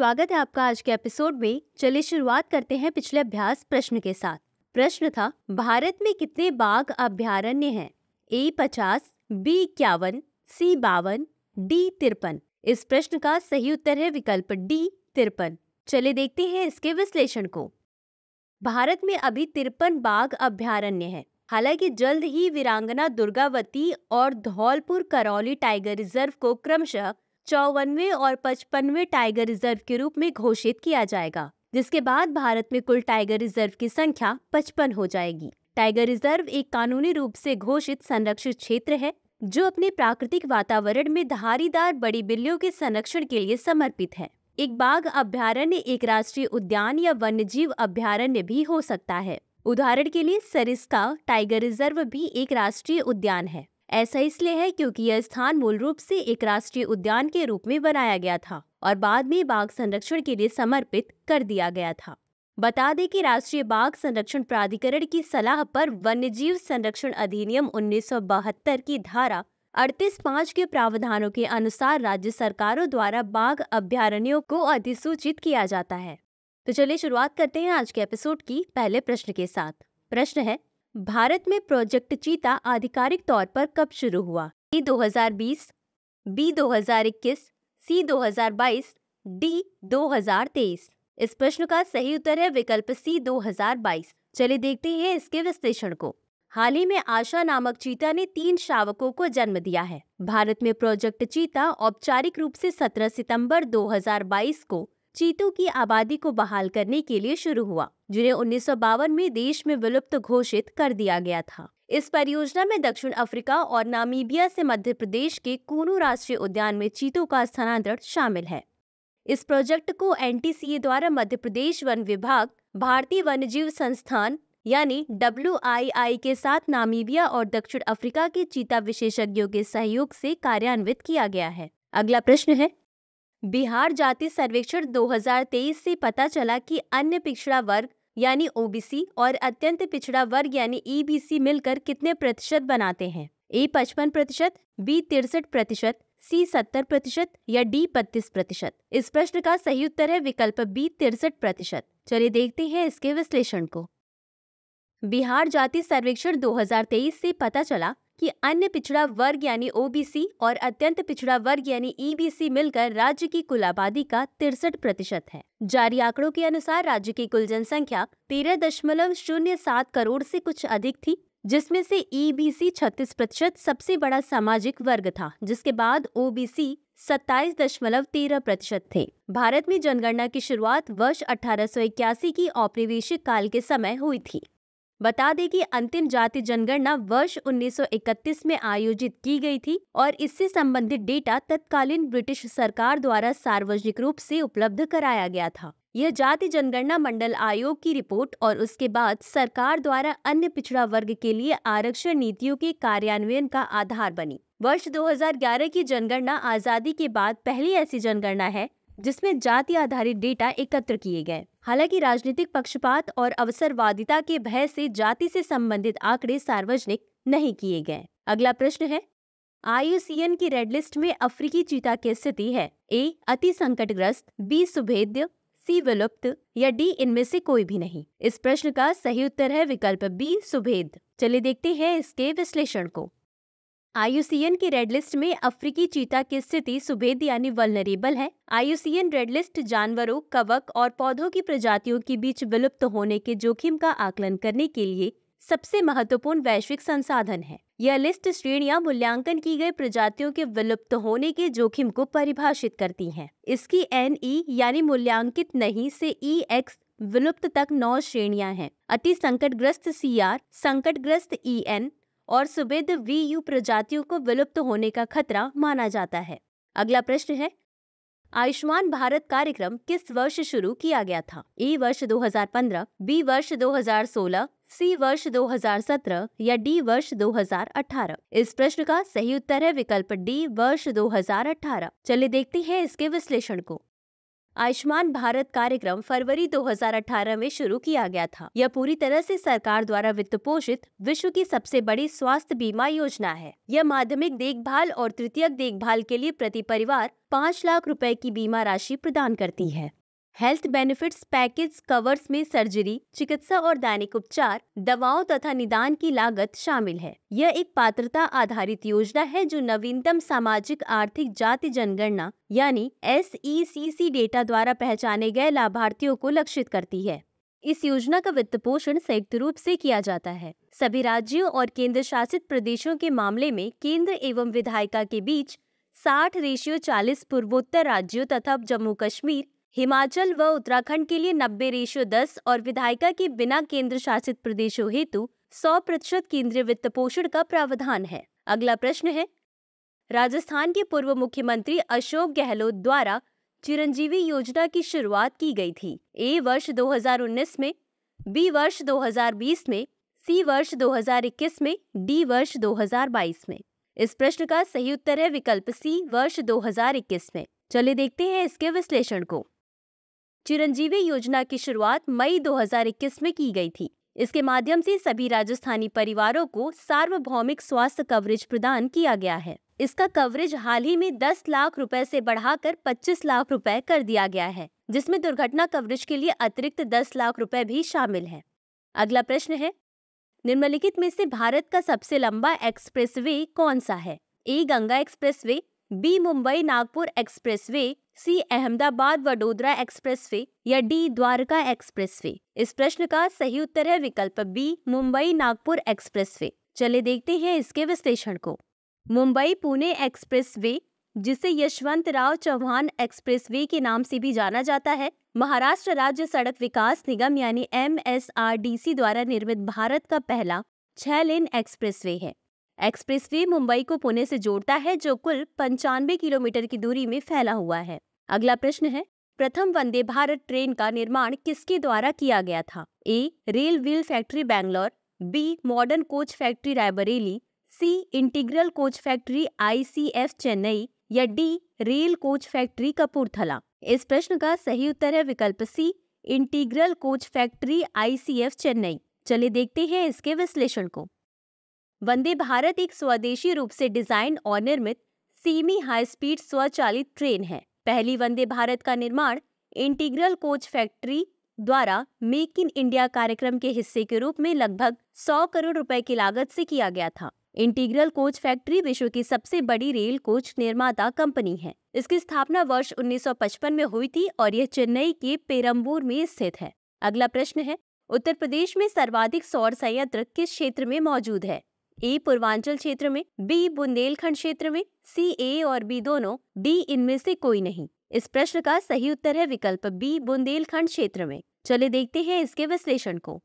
स्वागत है आपका आज के एपिसोड में चलिए शुरुआत करते हैं पिछले अभ्यास प्रश्न के साथ प्रश्न था भारत में कितने बाघ अभ्यारण्य है ए पचास बी इक्यावन सी बावन डी तिरपन इस प्रश्न का सही उत्तर है विकल्प डी तिरपन चले देखते हैं इसके विश्लेषण को भारत में अभी तिरपन बाघ अभ्यारण्य है हालांकि जल्द ही वीरांगना दुर्गावती और धौलपुर करौली टाइगर रिजर्व को क्रमशः चौवनवे और पचपनवे टाइगर रिजर्व के रूप में घोषित किया जाएगा जिसके बाद भारत में कुल टाइगर रिजर्व की संख्या पचपन हो जाएगी टाइगर रिजर्व एक कानूनी रूप से घोषित संरक्षित क्षेत्र है जो अपने प्राकृतिक वातावरण में धारीदार बड़ी बिल्लियों के संरक्षण के लिए समर्पित है एक बाघ अभ्यारण्य एक राष्ट्रीय उद्यान या वन्य जीव अभ्यारण्य भी हो सकता है उदाहरण के लिए सरिस्का टाइगर रिजर्व भी एक राष्ट्रीय उद्यान है ऐसा इसलिए है क्योंकि यह स्थान मूल रूप से एक राष्ट्रीय उद्यान के रूप में बनाया गया था और बाद में बाघ संरक्षण के लिए समर्पित कर दिया गया था बता दें कि राष्ट्रीय बाघ संरक्षण प्राधिकरण की सलाह पर वन्यजीव संरक्षण अधिनियम 1972 की धारा अड़तीस पाँच के प्रावधानों के अनुसार राज्य सरकारों द्वारा बाघ अभ्यारण्यों को अधिसूचित किया जाता है तो चलिए शुरुआत करते हैं आज के एपिसोड की पहले प्रश्न के साथ प्रश्न है भारत में प्रोजेक्ट चीता आधिकारिक तौर पर कब शुरू हुआ ए 2020, बी 2021, सी 2022, डी 2023। इस प्रश्न का सही उत्तर है विकल्प सी 2022। चलिए देखते हैं इसके विश्लेषण को हाल ही में आशा नामक चीता ने तीन शावकों को जन्म दिया है भारत में प्रोजेक्ट चीता औपचारिक रूप से 17 सितंबर 2022 को चीतों की आबादी को बहाल करने के लिए शुरू हुआ जिन्हें उन्नीस में देश में विलुप्त घोषित कर दिया गया था इस परियोजना में दक्षिण अफ्रीका और नामीबिया से मध्य प्रदेश के कूनू राष्ट्रीय उद्यान में चीतों का स्थानांतरण शामिल है इस प्रोजेक्ट को एन द्वारा मध्य प्रदेश वन विभाग भारतीय जीव संस्थान यानी डब्ल्यू के साथ नामीबिया और दक्षिण अफ्रीका के चीता विशेषज्ञों के सहयोग से कार्यान्वित किया गया है अगला प्रश्न है बिहार जाति सर्वेक्षण 2023 से पता चला कि अन्य पिछड़ा वर्ग यानी ओबीसी और अत्यंत पिछड़ा वर्ग यानी ईबीसी मिलकर कितने प्रतिशत बनाते हैं ए पचपन प्रतिशत बी तिरसठ प्रतिशत सी सत्तर प्रतिशत या डी बत्तीस प्रतिशत इस प्रश्न का सही उत्तर है विकल्प बी तिरसठ प्रतिशत चलिए देखते हैं इसके विश्लेषण को बिहार जाति सर्वेक्षण 2023 से पता चला कि अन्य पिछड़ा वर्ग यानी ओबीसी और अत्यंत पिछड़ा वर्ग यानी ईबीसी e मिलकर राज्य की कुल आबादी का तिरसठ प्रतिशत है जारी आंकड़ों के अनुसार राज्य की कुल जनसंख्या तेरह दशमलव शून्य सात करोड़ से कुछ अधिक थी जिसमें से ईबीसी e छत्तीस प्रतिशत सबसे बड़ा सामाजिक वर्ग था जिसके बाद ओबीसी सत्ताईस दशमलव तेरह प्रतिशत थे भारत में जनगणना की शुरुआत वर्ष अठारह की औपनिवेशिक काल के समय हुई थी बता दें कि अंतिम जाति जनगणना वर्ष 1931 में आयोजित की गई थी और इससे संबंधित डेटा तत्कालीन ब्रिटिश सरकार द्वारा सार्वजनिक रूप से उपलब्ध कराया गया था यह जाति जनगणना मंडल आयोग की रिपोर्ट और उसके बाद सरकार द्वारा अन्य पिछड़ा वर्ग के लिए आरक्षण नीतियों के कार्यान्वयन का आधार बनी वर्ष 2011 की जनगणना आजादी के बाद पहली ऐसी जनगणना है जिसमें जाति आधारित डेटा एकत्र किए गए हालांकि राजनीतिक पक्षपात और अवसरवादिता के भय से जाति से संबंधित आंकड़े सार्वजनिक नहीं किए गए अगला प्रश्न है आईयूसीएन की रेड लिस्ट में अफ्रीकी चीता की स्थिति है ए अति संकटग्रस्त बी सुभेद्य सी विलुप्त या डी इनमें से कोई भी नहीं इस प्रश्न का सही उत्तर है विकल्प बी सुभेद चलिए देखते हैं इसके विश्लेषण को आईयूसीएन की रेड लिस्ट में अफ्रीकी चीता की स्थिति सुभेद यानी वलनरेबल है आईयूसीएन रेड लिस्ट जानवरों कवक और पौधों की प्रजातियों के बीच विलुप्त होने के जोखिम का आकलन करने के लिए सबसे महत्वपूर्ण वैश्विक संसाधन है यह लिस्ट श्रेणियां मूल्यांकन की गई प्रजातियों के विलुप्त होने के जोखिम को परिभाषित करती हैं। इसकी एन ई e यानी मूल्यांकित नहीं से ई e एक्स विलुप्त तक नौ श्रेणियां हैं अति संकटग्रस्त सी आर संकटग्रस्त ई e एन और सुबेद वी यू प्रजातियों को विलुप्त होने का खतरा माना जाता है अगला प्रश्न है आयुष्मान भारत कार्यक्रम किस वर्ष शुरू किया गया था ए वर्ष 2015, बी वर्ष 2016, सी वर्ष 2017 या डी वर्ष 2018? इस प्रश्न का सही उत्तर है विकल्प डी वर्ष 2018। चलिए देखते हैं इसके विश्लेषण को आयुष्मान भारत कार्यक्रम फरवरी 2018 में शुरू किया गया था यह पूरी तरह से सरकार द्वारा वित्त पोषित विश्व की सबसे बड़ी स्वास्थ्य बीमा योजना है यह माध्यमिक देखभाल और तृतीयक देखभाल के लिए प्रति परिवार पाँच लाख रुपए की बीमा राशि प्रदान करती है हेल्थ बेनिफिट्स पैकेज कवर्स में सर्जरी चिकित्सा और दैनिक उपचार दवाओं तथा निदान की लागत शामिल है यह एक पात्रता आधारित योजना है जो नवीनतम सामाजिक आर्थिक जाति जनगणना यानी एस e डेटा द्वारा पहचाने गए लाभार्थियों को लक्षित करती है इस योजना का वित्त पोषण संयुक्त रूप से किया जाता है सभी राज्यों और केंद्र शासित प्रदेशों के मामले में केंद्र एवं विधायिका के बीच साठ रेशियो चालीस पूर्वोत्तर राज्यों तथा जम्मू कश्मीर हिमाचल व उत्तराखंड के लिए नब्बे रेशो दस और विधायिका के बिना केंद्र शासित प्रदेशों हेतु सौ प्रतिशत केंद्रीय वित्त पोषण का प्रावधान है अगला प्रश्न है राजस्थान के पूर्व मुख्यमंत्री अशोक गहलोत द्वारा चिरंजीवी योजना की शुरुआत की गई थी ए वर्ष 2019 में बी वर्ष 2020 में सी वर्ष 2021 में डी वर्ष 2022 में इस प्रश्न का सही उत्तर है विकल्प सी वर्ष 2021 में चलिए देखते हैं इसके विश्लेषण को चिरंजीवी योजना की शुरुआत मई 2021 में की गई थी इसके माध्यम से सभी राजस्थानी परिवारों को सार्वभौमिक स्वास्थ्य कवरेज प्रदान किया गया है इसका कवरेज हाल ही में 10 लाख रुपए से बढ़ाकर 25 लाख रुपए कर दिया गया है जिसमें दुर्घटना कवरेज के लिए अतिरिक्त 10 लाख रुपए भी शामिल है अगला प्रश्न है निम्नलिखित में से भारत का सबसे लंबा एक्सप्रेसवे कौन सा है A Ganga expressway B Mumbai Nagpur expressway C Ahmedabad Vadodara expressway या डी द्वारका एक्सप्रेसवे इस प्रश्न का सही उत्तर है विकल्प बी मुंबई नागपुर एक्सप्रेसवे चले देखते हैं इसके विश्लेषण को मुंबई पुणे एक्सप्रेसवे जिसे यशवंत राव चौहान एक्सप्रेसवे के नाम से भी जाना जाता है महाराष्ट्र राज्य सड़क विकास निगम यानी एम द्वारा निर्मित भारत का पहला छह लेन वे है एक्सप्रेसवे मुंबई को पुणे से जोड़ता है जो कुल पंचानवे किलोमीटर की दूरी में फैला हुआ है अगला प्रश्न है प्रथम वंदे भारत ट्रेन का निर्माण किसके द्वारा किया गया था A rail wheel factory Bangalore B modern coach factory Raebareli C integral coach factory ICF Chennai या D rail coach factory Kapurthala इस प्रश्न का सही उत्तर है विकल्प C integral coach factory ICF Chennai चलिए देखते हैं इसके विश्लेषण को वंदे भारत एक स्वदेशी रूप से डिजाइन और निर्मित सीमी हाई स्पीड स्वचालित ट्रेन है पहली वंदे भारत का निर्माण इंटीग्रल कोच फैक्ट्री द्वारा मेक इन इंडिया कार्यक्रम के हिस्से के रूप में लगभग 100 करोड़ रुपए की लागत से किया गया था इंटीग्रल कोच फैक्ट्री विश्व की सबसे बड़ी रेल कोच निर्माता कंपनी है इसकी स्थापना वर्ष 1955 में हुई थी और यह चेन्नई के पेरम्बूर में स्थित है अगला प्रश्न है उत्तर प्रदेश में सर्वाधिक सौर संयंत्र किस क्षेत्र में मौजूद है ए पूर्वांचल क्षेत्र में बी बुंदेलखंड क्षेत्र में सी ए और बी दोनों डी इनमें से कोई नहीं इस प्रश्न का सही उत्तर है विकल्प बी बुंदेलखंड क्षेत्र में चले देखते हैं इसके विश्लेषण को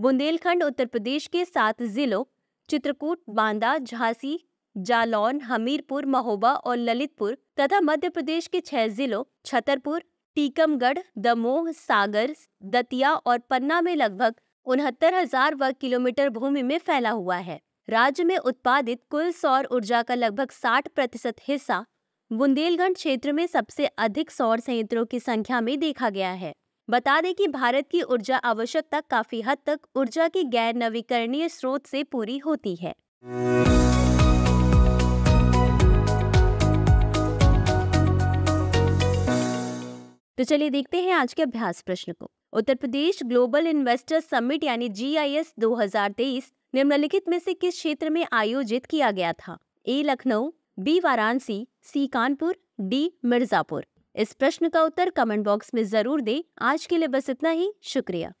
बुंदेलखंड उत्तर प्रदेश के सात जिलों चित्रकूट बांदा झांसी जालौन हमीरपुर महोबा और ललितपुर तथा मध्य प्रदेश के छह जिलों छतरपुर टीकमगढ़ दमोह सागर दतिया और पन्ना में लगभग उनहत्तर हजार वर्ग किलोमीटर भूमि में फैला हुआ है राज्य में उत्पादित कुल सौर ऊर्जा का लगभग 60 प्रतिशत हिस्सा बुंदेलखंड क्षेत्र में सबसे अधिक सौर संयंत्रों की संख्या में देखा गया है बता दें कि भारत की ऊर्जा आवश्यकता काफी हद तक ऊर्जा के गैर नवीकरणीय स्रोत से पूरी होती है तो चलिए देखते हैं आज के अभ्यास प्रश्न को Uttar Pradesh global investors summit यानी जीआईएस 2023 निम्नलिखित में से किस क्षेत्र में आयोजित किया गया था A Lucknow B Varanasi C Kanpur D Mirzapur इस प्रश्न का उत्तर कमेंट बॉक्स में जरूर दें आज के लिए बस इतना ही शुक्रिया